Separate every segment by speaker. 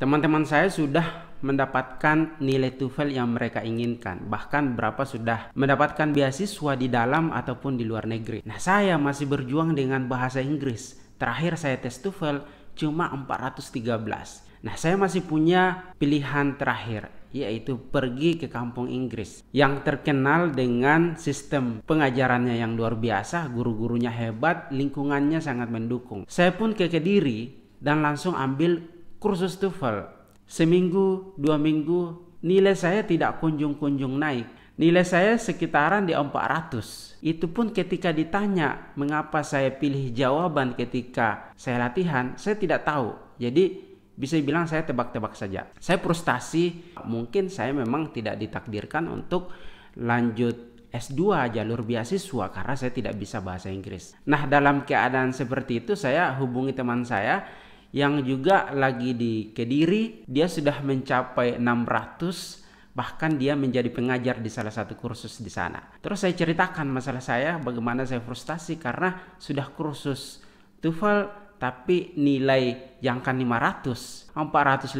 Speaker 1: Teman-teman saya sudah mendapatkan nilai TOEFL yang mereka inginkan. Bahkan berapa sudah mendapatkan beasiswa di dalam ataupun di luar negeri. Nah, saya masih berjuang dengan bahasa Inggris. Terakhir saya tes TOEFL cuma 413. Nah, saya masih punya pilihan terakhir yaitu pergi ke kampung Inggris yang terkenal dengan sistem pengajarannya yang luar biasa, guru-gurunya hebat, lingkungannya sangat mendukung. Saya pun ke Kediri dan langsung ambil kursus TOEFL. Seminggu, dua minggu, nilai saya tidak kunjung-kunjung naik. Nilai saya sekitaran di 400. Itu pun ketika ditanya mengapa saya pilih jawaban ketika saya latihan, saya tidak tahu. Jadi bisa bilang saya tebak-tebak saja. Saya frustasi, mungkin saya memang tidak ditakdirkan untuk lanjut S2 jalur beasiswa karena saya tidak bisa bahasa Inggris. Nah, dalam keadaan seperti itu saya hubungi teman saya yang juga lagi di Kediri dia sudah mencapai 600 bahkan dia menjadi pengajar di salah satu kursus di sana. Terus saya ceritakan masalah saya bagaimana saya frustasi karena sudah kursus TOEFL tapi nilai jangka 500, 450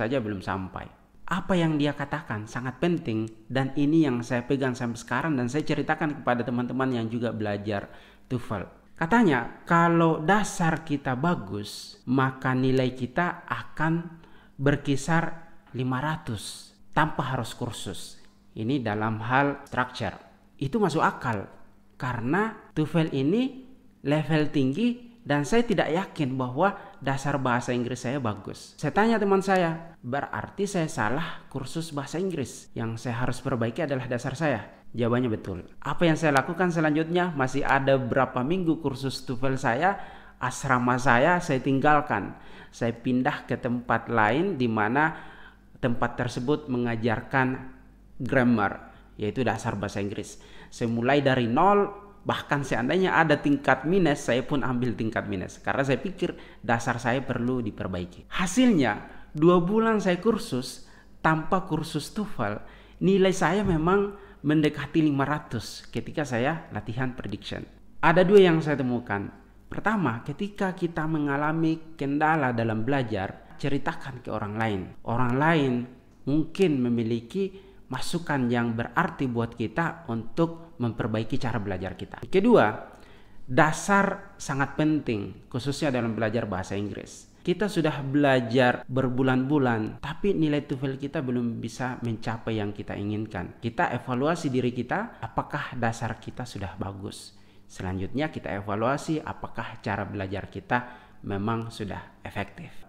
Speaker 1: saja belum sampai. Apa yang dia katakan sangat penting dan ini yang saya pegang sampai sekarang dan saya ceritakan kepada teman-teman yang juga belajar TOEFL. Katanya, kalau dasar kita bagus, maka nilai kita akan berkisar 500 tanpa harus kursus. Ini dalam hal structure. Itu masuk akal karena TOEFL ini level tinggi dan saya tidak yakin bahwa dasar bahasa Inggris saya bagus. Saya tanya teman saya, berarti saya salah kursus bahasa Inggris. Yang saya harus perbaiki adalah dasar saya. Jawabannya betul. Apa yang saya lakukan selanjutnya masih ada berapa minggu kursus TOEFL saya, asrama saya saya tinggalkan. Saya pindah ke tempat lain di mana tempat tersebut mengajarkan grammar yaitu dasar bahasa Inggris. Saya mulai dari nol bahkan seandainya ada tingkat minus saya pun ambil tingkat minus karena saya pikir dasar saya perlu diperbaiki hasilnya dua bulan saya kursus tanpa kursus TOEFL nilai saya memang mendekati 500 ketika saya latihan prediction ada dua yang saya temukan pertama ketika kita mengalami kendala dalam belajar ceritakan ke orang lain orang lain mungkin memiliki masukan yang berarti buat kita untuk memperbaiki cara belajar kita. Kedua, dasar sangat penting khususnya dalam belajar bahasa Inggris. Kita sudah belajar berbulan-bulan, tapi nilai TOEFL kita belum bisa mencapai yang kita inginkan. Kita evaluasi diri kita, apakah dasar kita sudah bagus. Selanjutnya kita evaluasi apakah cara belajar kita memang sudah efektif.